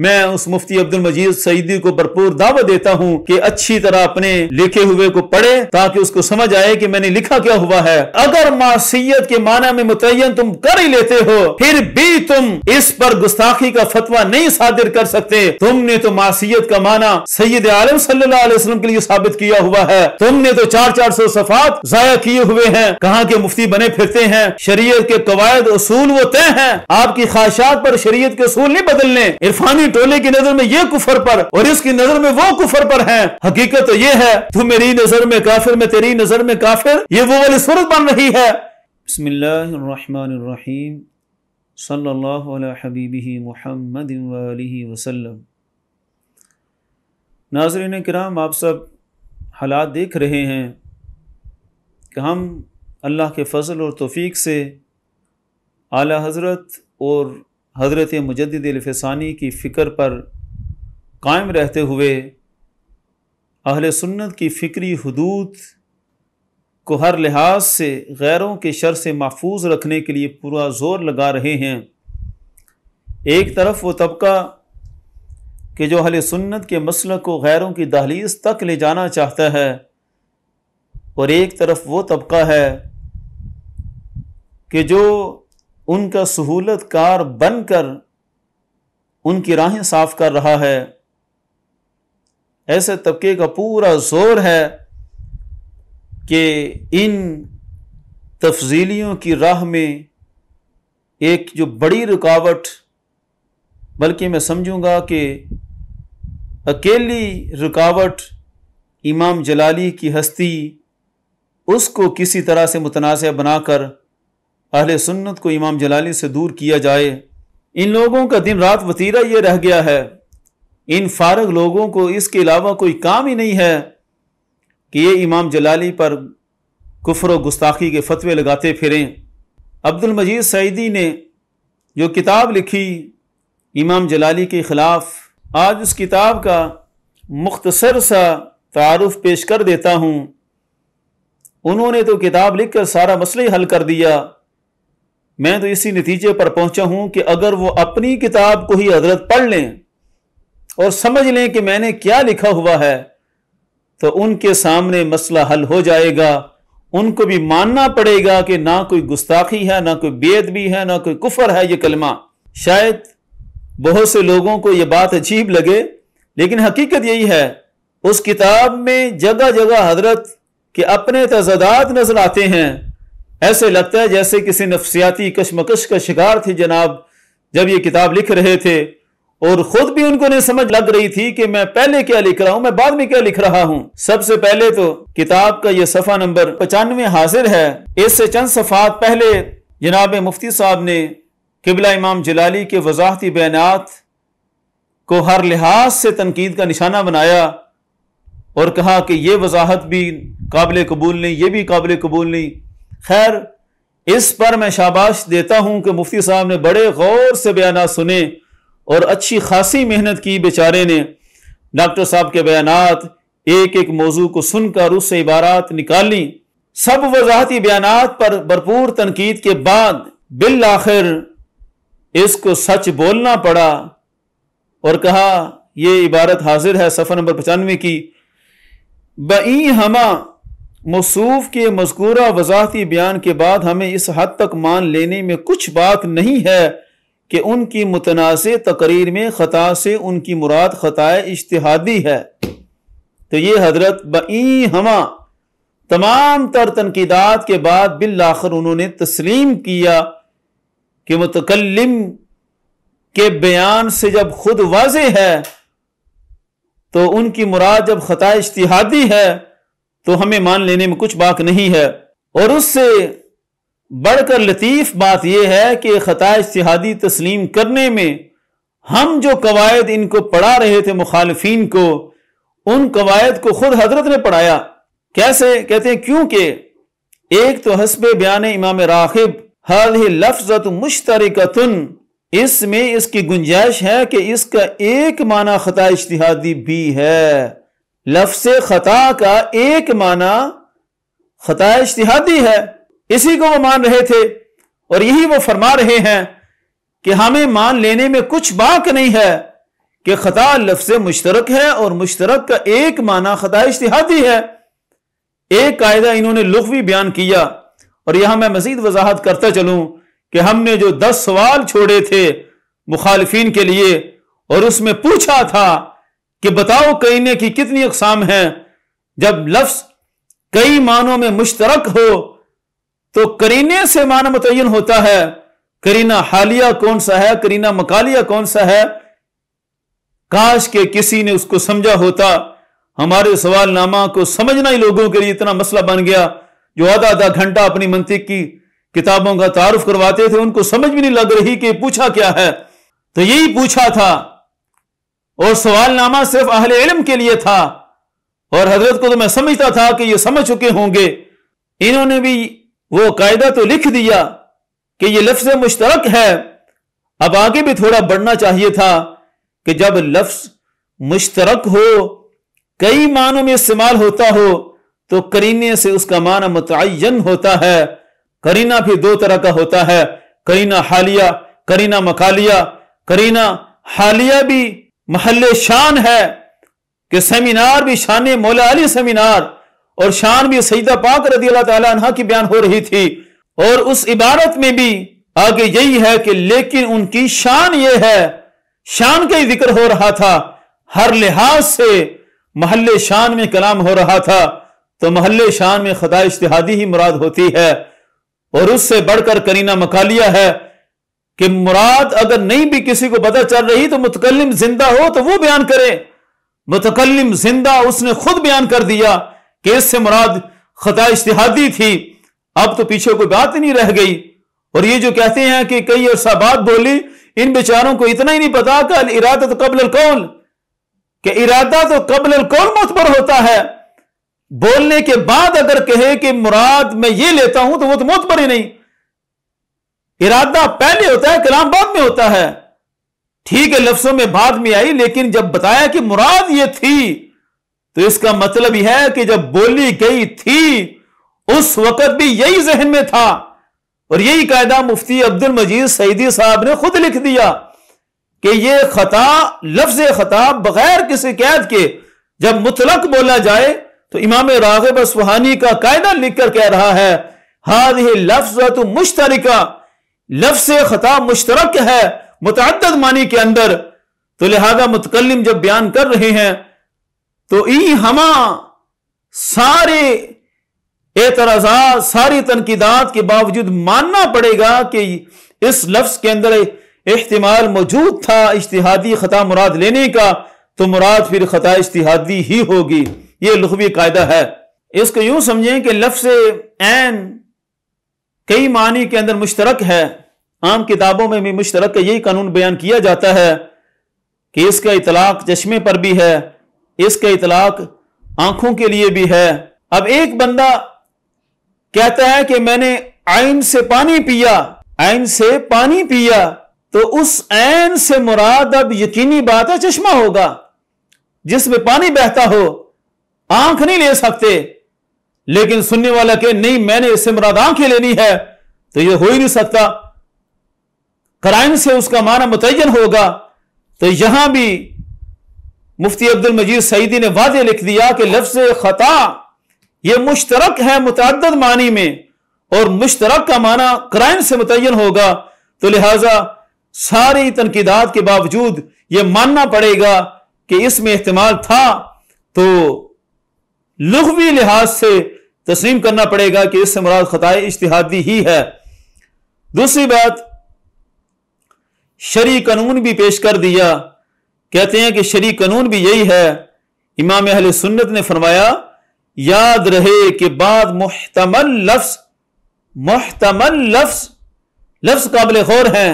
मैं उस मुफ्ती अब्दुल मजीद सईदी को भरपूर दावा देता हूँ कि अच्छी तरह अपने लिखे हुए को पढ़े ताकि उसको समझ आए कि मैंने लिखा क्या हुआ है अगर मासीत के माना में मुतयन तुम कर ही लेते हो फिर भी तुम इस पर गुस्ताखी का फतवा नहीं सादिर कर सकते तुमने तो मासीत का माना सैयद आलम सल्लाम के लिए साबित किया हुआ है तुमने तो चार चार सौ सफात जया किए हुए हैं कहाँ के मुफ्ती बने फिरते हैं शरीय के कवायद असूल वो तय है आपकी ख्वाहिशात पर शरीय के असूल नहीं बदलने इरफानी की टोली की नजर में ये कुफर पर और इसकी नजर में वो कुफर पर है हकीकत तो ये है तू मेरी नजर में काफिर मैं तेरी नजर में काफिर ये वो वाली सूरत बन रही है बसमीम सल्लाबी महमद वसलम नाजरन कराम आप सब हालात देख रहे हैं कि हम अल्लाह के फजल और तोफ़ी से आला हज़रत और हज़रत मुजद अलफसानी की फ़िक्र पर कायम रहते हुए अहल सुन्नत की फ़िक्री हदूद को हर लिहाज से गैरों के शर से महफूज रखने के लिए पूरा ज़ोर लगा रहे हैं एक तरफ वो तबका कि जो अहल सुन्नत के मसल को गैरों की दहलीस तक ले जाना चाहता है और एक तरफ वो तबका है कि जो उनका सहूलत कार बनकर उनकी राहें साफ कर रहा है ऐसे तबके का पूरा जोर है कि इन तफजीलियों की राह में एक जो बड़ी रुकावट बल्कि मैं समझूंगा कि अकेली रुकावट इमाम जलाली की हस्ती उसको किसी तरह से मुतनाज़ बनाकर अहल सुन्नत को इमाम जलाली से दूर किया जाए इन लोगों का दिन रात वतीरा ये रह गया है इन फारग लोगों को इसके अलावा कोई काम ही नहीं है कि ये इमाम जलाली पर कुफर गुस्ताखी के फतवे लगाते फिरें अब्दुल मजीद सईदी ने जो किताब लिखी इमाम जलाली के ख़िलाफ़ आज उस किताब का मुख्तसर सा तारफ़ पेश कर देता हूँ उन्होंने तो किताब लिखकर सारा मसले हल कर दिया मैं तो इसी नतीजे पर पहुंचा हूं कि अगर वो अपनी किताब को ही हजरत पढ़ लें और समझ लें कि मैंने क्या लिखा हुआ है तो उनके सामने मसला हल हो जाएगा उनको भी मानना पड़ेगा कि ना कोई गुस्ताखी है ना कोई बेदबी है ना कोई कुफर है ये कलमा शायद बहुत से लोगों को यह बात अजीब लगे लेकिन हकीकत यही है उस किताब में जगह जगह हजरत के अपने तजादात नजर आते हैं ऐसे लगता है जैसे किसी नफसियाती कशमकश का शिकार थे जनाब जब ये किताब लिख रहे थे और खुद भी उनको नहीं समझ लग रही थी कि मैं पहले क्या लिख रहा हूं मैं बाद में क्या लिख रहा हूं सबसे पहले तो किताब का यह सफा नंबर पचानवे हाजिर है इससे चंद सफात पहले जनाब मुफ्ती साहब ने किबला इमाम जलाली के वजाहती बयानात को हर लिहाज से तनकीद का निशाना बनाया और कहा कि यह वजाहत भी काबिल कबूल नहीं ये भी काबिल कबूल नहीं खैर इस पर मैं शाबाश देता हूं कि मुफ्ती साहब ने बड़े गौर से बयान सुने और अच्छी खासी मेहनत की बेचारे ने डॉक्टर साहब के बयान एक एक मौजू को सुनकर उससे इबारात निकाली सब वजाहती बयान पर भरपूर तनकीद के बाद बिल आखिर इसको सच बोलना पड़ा और कहा यह इबारत हाजिर है सफर नंबर पचानवे की बई हमा मसूफ के मذकूरा वजाहती बयान के बाद हमें इस हद तक मान लेने में कुछ बात नहीं है कि उनकी मुतनाज़ तकरीर में ख़ता से उनकी मुराद ख़ताए इश्तहादी है तो ये हजरत बई हम तमाम तर तनकीदात के बाद बिल आखिर उन्होंने तस्लीम किया कि मुतकलम के बयान से जब खुद वाज है तो उनकी मुराद जब ख़ता इश्तहादी है तो हमें मान लेने में कुछ बाक नहीं है और उससे बढ़कर लतीफ़ बात यह है कि ख़ता इतिहादी तस्लीम करने में हम जो कवायद इनको पढ़ा रहे थे मुखालफी को उन कवायद को खुद हजरत ने पढ़ाया कैसे कहते हैं क्योंकि एक तो हसब बयान इमाम राखिब हर मुश्तर मुश्तरकतन इसमें इसकी गुंजाइश है कि इसका एक माना खता इश्तिहादी भी है लफ्स खता का एक माना खता इश्तिहादी है इसी को वो मान रहे थे और यही वो फरमा रहे हैं कि हमें मान लेने में कुछ बाक नहीं है कि खता लफ्स मुश्तरक है और मुश्तरक का एक माना खता इश्तिहादी है एक कायदा इन्होंने लुफ्वी बयान किया और यहां मैं मजीद वजाहत करता चलूं कि हमने जो दस सवाल छोड़े थे मुखालफी के लिए और उसमें पूछा था कि बताओ कहने की कितनी अकसाम है जब लफ्स कई मानों में मुश्तरक हो तो करीने से मान मुतन होता है करीना हालिया कौन सा है करीना मकालिया कौन सा है काश के किसी ने उसको समझा होता हमारे सवाल नामा को समझना ही लोगों के लिए इतना मसला बन गया जो आधा आधा घंटा अपनी मंतिक की किताबों का तारुफ करवाते थे उनको समझ भी नहीं लग रही कि पूछा क्या है तो यही पूछा था और सवालनामा सिर्फ अहल इल्म के लिए था और हजरत को तो मैं समझता था कि ये समझ चुके होंगे इन्होंने भी वो कायदा तो लिख दिया कि ये लफ्ज मुश्तरक है अब आगे भी थोड़ा बढ़ना चाहिए था कि जब लफ्ज मुश्तरक हो कई मानों में इस्तेमाल होता हो तो करीने से उसका माना मुतन होता है करीना भी दो तरह का होता है करीना हालिया करीना मकालिया करीना हालिया भी महल शान है कि सेमिनार भी शान मौला अली सेमिनार और शान भी सईदा पाक रजी अल्लाह की बयान हो रही थी और उस इबारत में भी आगे यही है कि लेकिन उनकी शान यह है शान का ही जिक्र हो रहा था हर लिहाज से महल शान में कलाम हो रहा था तो महल शान में खदा इश्तिहादी ही मुराद होती है और उससे बढ़कर करीना मकालिया है कि मुराद अगर नहीं भी किसी को पता चल रही तो मुतकलम जिंदा हो तो वो बयान करे मुतकलम जिंदा उसने खुद बयान कर दिया कि इससे मुराद खता इश्तिहादी थी अब तो पीछे कोई बात ही नहीं रह गई और ये जो कहते हैं कि कई और बात बोली इन बेचारों को इतना ही नहीं पता कि इरादा तो कबल कौन कि इरादा तो कबल कौल पर होता है बोलने के बाद अगर कहे कि मुराद मैं ये लेता हूं तो वो तो मुतबर ही नहीं इरादा पहले होता है कलाम बाद में होता है ठीक है लफ्जों में बाद में आई लेकिन जब बताया कि मुराद ये थी तो इसका मतलब यह है कि जब बोली गई थी उस वक्त भी यही जहन में था और यही कायदा मुफ्ती अब्दुल मजीद सईदी साहब ने खुद लिख दिया कि यह खता लफ्ज खता बगैर किसी कैद के जब मुतलक बोला जाए तो इमाम रागब सुहानी का कायदा लिख कर कह रहा है हाद लफ्ज मुश्तरिका लफ्स खता मुश्तरक है मुतद मानी के अंदर तो लिहाजा मुतकलम जब बयान कर रहे हैं तो ई हम सारे एतराजा सारी तनकीदात के बावजूद मानना पड़ेगा कि इस लफ्स के अंदर इश्तेमाल मौजूद था इश्तिहादी खता मुराद लेने का तो मुराद फिर खता इश्तिहादी ही होगी ये लुखवी कायदा है इसको यूं समझें कि लफ्स एन कई मानी के अंदर मुश्तरक है आम किताबों में भी मुश्तरक यही कानून बयान किया जाता है कि इसका इतलाक चश्मे पर भी है इसका इतलाक आंखों के लिए भी है अब एक बंदा कहता है कि मैंने आइन से पानी पिया आइन से पानी पिया तो उस ऐन से मुराद अब यकीनी बात है चश्मा होगा जिसमें पानी बहता हो आंख नहीं ले सकते लेकिन सुनने वाला के नहीं मैंने इससे मुराद आंखें लेनी है तो यह हो ही नहीं सकता क्राइम से उसका माना मुतयन होगा तो यहां भी मुफ्ती अब्दुल मजीद सईदी ने वादे लिख दिया कि लफ्ज खता यह मुश्तरक है मुतद मानी में और मुश्तरक का माना क्राइम से मुतयन होगा तो लिहाजा सारी तनकीदात के बावजूद यह मानना पड़ेगा कि इसमें इस्तेमाल था तो लघवी लिहाज से तस्लीम करना पड़ेगा कि इससे मुराद खतए इश्तिहादी ही है दूसरी बात शरी कानून भी पेश कर दिया कहते हैं कि शरी कानून भी यही है इमाम अहल सुन्नत ने फरमाया याद रहे कि बाद मुहतमल लफ्स मुहतमल लफ्स लफ्स काबिल गौर हैं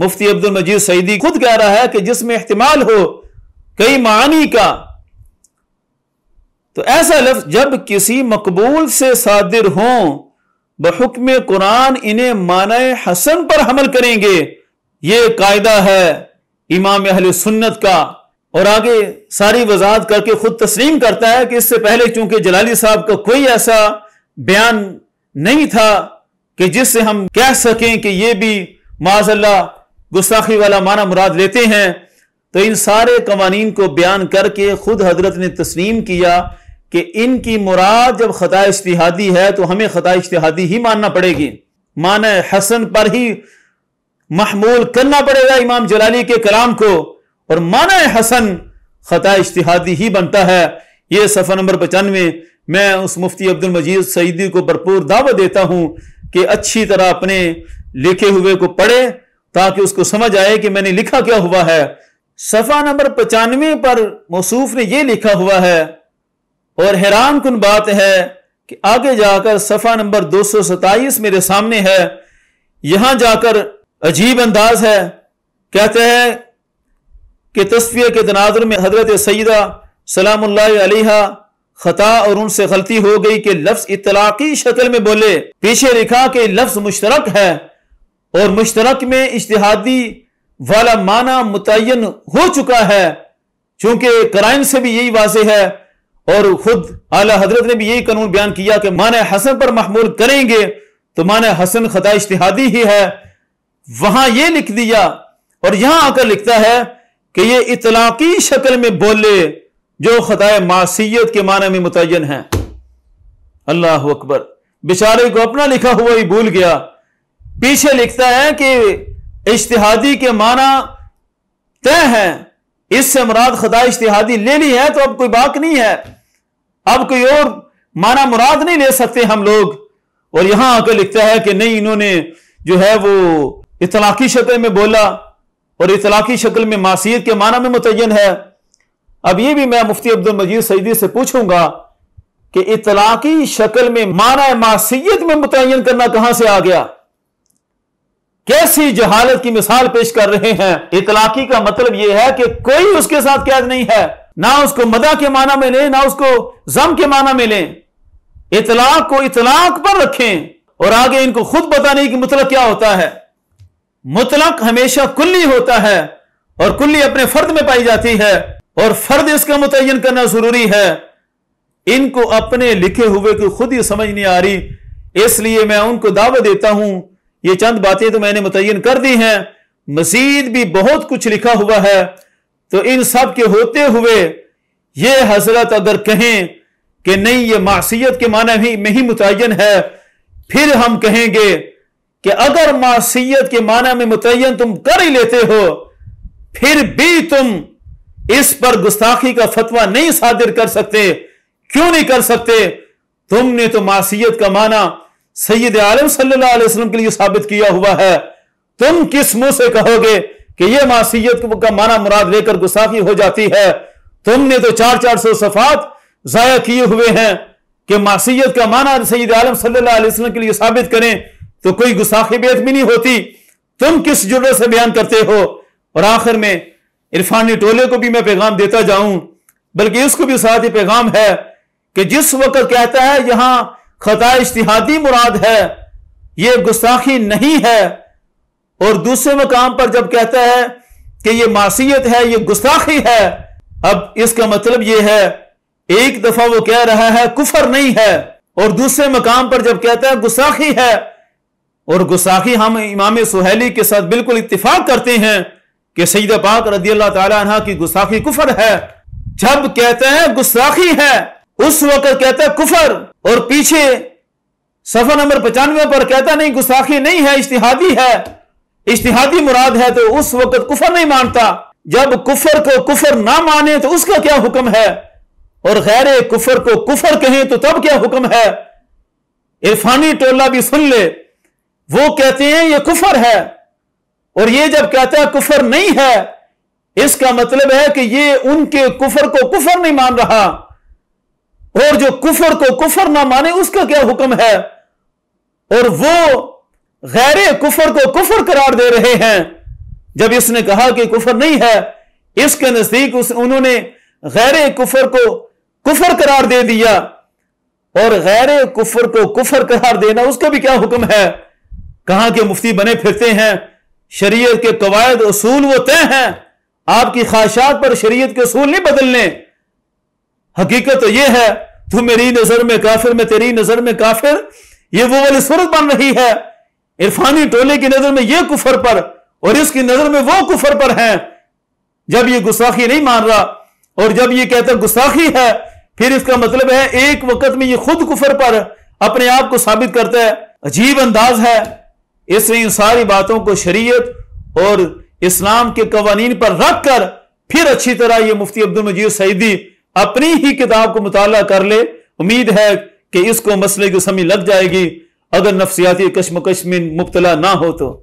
मुफ्ती अब्दुल मजीद सईदी खुद कह रहा है कि जिसमें इहतमाल हो कई मानी का तो ऐसा लफ्ज जब किसी मकबूल से सादिर हों बहुकम कुरान इन्हें माना हसन पर हमल करेंगे ये कायदा है इमाम अहल सुन्नत का और आगे सारी वजाहत करके खुद तस्लीम करता है कि इससे पहले चूंकि जलाली साहब का कोई ऐसा बयान नहीं था कि जिससे हम कह सकें कि ये भी माजल्ला गुस्ताखी वाला माना मुराद लेते हैं तो इन सारे कवानीन को बयान करके खुद हजरत ने तस्लीम किया कि इनकी मुराद जब ख़ता इश्तिहादी है तो हमें ख़ता इश्तहादी ही मानना पड़ेगी मान हसन पर ही महमूल करना पड़ेगा इमाम जलाली के कलाम को और मान हसन ख़ता इश्तहादी ही बनता है ये सफ़र नंबर पचानवे मैं उस मुफ्ती अब्दुल मजीद सईदी को भरपूर दावा देता हूँ कि अच्छी तरह अपने लिखे हुए को पढ़े ताकि उसको समझ आए कि मैंने लिखा क्या हुआ है सफ़ा नंबर पचानवे पर मौसूफ ने यह लिखा हुआ है और हैरान कन बात है कि आगे जाकर सफा नंबर दो सौ सताईस मेरे सामने है यहां जाकर अजीब अंदाज है कहते हैं कि तस्वीर के तनाजर में हजरत सईदा सलाम खता और उनसे गलती हो गई कि लफ्ज इतलाकी शक्ल में बोले पीछे लिखा कि लफ्ज मुश्तरक है और मुश्तरक में इश्तहादी वाला माना मुतन हो चुका है चूंकि क्राइम से भी यही वाजे है और खुद आला हजरत ने भी यही कानून बयान किया कि माने हसन पर महमूल करेंगे तो माने हसन खता इश्तिहादी ही है वहां यह लिख दिया और यहां आकर लिखता है कि ये इतलाकी शक्ल में बोले जो खताए मासीत के माने में मुतन है अल्लाह अकबर बेचारे को अपना लिखा हुआ ही भूल गया पीछे लिखता है कि इश्तिहादी के माना तय है इससे मुराद खदा इश्तिहादी ले ली है तो अब कोई बात नहीं है अब कोई और माना मुराद नहीं ले सकते हम लोग और यहां आकर लिखता है कि नहीं इन्होंने जो है वो इतलाकी शक्ल में बोला और इतलाकी शक्ल में मासीत के माना में मुतन है अब ये भी मैं मुफ्ती अब्दुल मजीद सईदी से पूछूंगा कि इतलाकी शक्ल में माना मासीत में मुतन करना कहां से आ गया कैसी जहालत की मिसाल पेश कर रहे हैं इतलाकी का मतलब यह है कि कोई उसके साथ कैद नहीं है ना उसको मदा के माना में लें ना उसको जम के माना में लें इतलाक को इतलाक पर रखें और आगे इनको खुद बताने की मुतलक क्या होता है मुतलक हमेशा कुल्ली होता है और कुल्ली अपने फर्द में पाई जाती है और फर्द इसका मुतयन करना जरूरी है इनको अपने लिखे हुए को खुद ही समझ नहीं आ रही इसलिए मैं उनको दावा देता हूं ये चंद बातें तो मैंने मुतयन कर दी हैं मजीद भी बहुत कुछ लिखा हुआ है तो इन सब के होते हुए ये हजरत अगर कहें कि नहीं ये मासीत के माने ही में ही मुतन है फिर हम कहेंगे कि अगर मासीत के माना में मुतन तुम कर ही लेते हो फिर भी तुम इस पर गुस्ताखी का फतवा नहीं सादिर कर सकते क्यों नहीं कर सकते तुमने तो मासीत का माना सैयद आलम सल्लल्लाहु अलैहि वसल्लम के लिए साबित किया हुआ है तुम किस मुंह से कहोगे कि यह मासीत का माना मुराद लेकर गुस्साखी हो जाती है तुमने तो चार चार सौ सफात जया किए हुए हैं कि मासीत का माना सईद आलम सल्लाम के लिए साबित करें तो कोई गुस्साखी बेत भी नहीं होती तुम किस जुड़े से बयान करते हो और आखिर में इरफानी टोले को भी मैं पैगाम देता जाऊं बल्कि इसको भी साथ ही पैगाम है कि जिस वक्त कहता है यहां खता इश्तिहादी मुराद है यह गुस्ताखी नहीं है और दूसरे मकाम पर जब कहता है कि यह मासीत है यह गुस्ताखी है अब इसका मतलब यह है एक दफा वो कह रहा है कुफर नहीं है और दूसरे मकाम पर जब कहता है गुस्साखी है और गुस्साखी हम इमाम सुहेली के साथ बिल्कुल इतफाक करते हैं कि सईद पाक रदी अल्लाह तला की गुस्साखी कुफर है जब कहते हैं गुस्साखी है उस वक्त कहता है कुफर और पीछे सफर नंबर पचानवे पर कहता नहीं गुस्साखी नहीं है इश्तिहादी है इश्तिहादी मुराद है तो उस वक्त कुफर नहीं मानता जब कुफर को कुफर ना माने तो उसका क्या हुक्म है और गैर कुफर को कुफर कहें तो तब क्या हुक्म है इरफानी टोला भी सुन ले वो कहते हैं ये कुफर है और ये जब कहता है कुफर नहीं है इसका मतलब है कि ये उनके कुफर को कुफर नहीं मान रहा और जो कुफर को कुफर ना माने उसका क्या हुक्म है और वो गैर कुफर को कुफर करार दे रहे हैं जब इसने कहा कि कुफर नहीं है इसके नजदीक उस उन्होंने गैर कुफर को कुफर करार दे दिया और गैर कुफर को कुफर करार देना उसका भी क्या हुक्म है कहा के मुफ्ती बने फिरते हैं शरीय के कवायद असूल वो तय हैं आपकी ख्वाहिशात पर शरीय के असूल नहीं बदलने हकीकत तो यह है तू मेरी नजर में काफिर में तेरी नजर में काफिर ये वो वाली सूरत बन रही है इरफानी टोले की नजर में यह कुफर पर और इसकी नजर में वो कुफर पर है जब ये गुस्साखी नहीं मान रहा और जब ये कहता गुस्साखी है फिर इसका मतलब है एक वक्त में ये खुद कुफर पर अपने आप को साबित करता है अजीब अंदाज है इसने इन सारी बातों को शरीयत और इस्लाम के कवानीन पर रख कर फिर अच्छी तरह ये मुफ्ती अब्दुल मजीद सईदी अपनी ही किताब को मुताला कर ले उम्मीद है कि इसको मसले की समझ लग जाएगी अगर नफ्सियाती कश्मकश में मुबतला ना हो तो